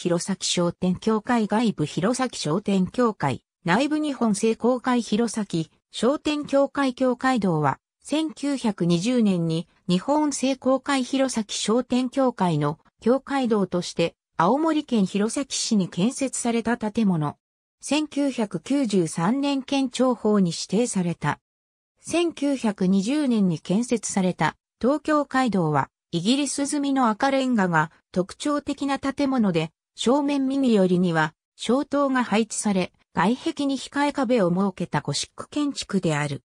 弘前商店協会外部弘前商店協会、内部日本聖公会弘前商店協会協会道は、1920年に日本聖公会弘前商店協会の協会道として、青森県弘前市に建設された建物。1993年県庁法に指定された。1920年に建設された東京街道はイギリス済みの赤レンガが特徴的な建物で正面右寄りには、小塔が配置され、外壁に控え壁を設けたゴシック建築である。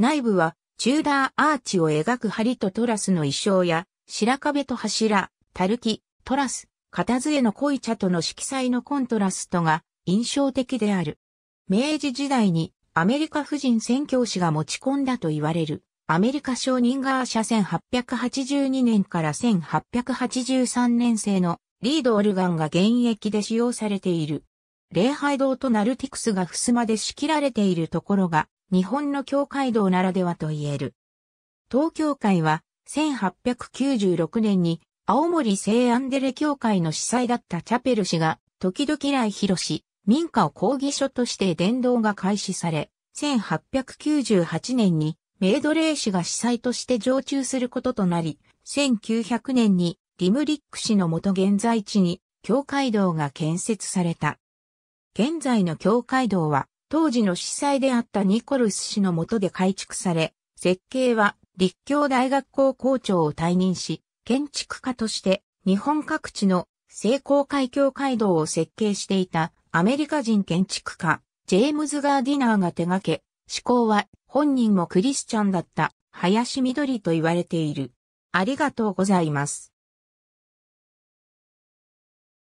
内部は、チューダーアーチを描く梁とトラスの衣装や、白壁と柱、たるき、トラス、片杖の濃い茶との色彩のコントラストが印象的である。明治時代にアメリカ夫人宣教師が持ち込んだと言われるアメリカ商人ガーシャ1882年から1883年製のリードオルガンが現役で使用されている。礼拝堂とナルティクスが襖で仕切られているところが、日本の教会堂ならではと言える。東教会は、1896年に、青森聖アンデレ教会の司祭だったチャペル氏が、時々来広し、民家を講義所として伝道が開始され、1898年に、メイドレー氏が司祭として常駐することとなり、1900年にリムリック市の元現在地に、教会堂が建設された。現在の教会堂は、当時の司祭であったニコルス氏の下で改築され、設計は立教大学校校長を退任し、建築家として日本各地の聖公会教会堂を設計していたアメリカ人建築家、ジェームズ・ガーディナーが手掛け、思考は本人もクリスチャンだった林緑と言われている。ありがとうございます。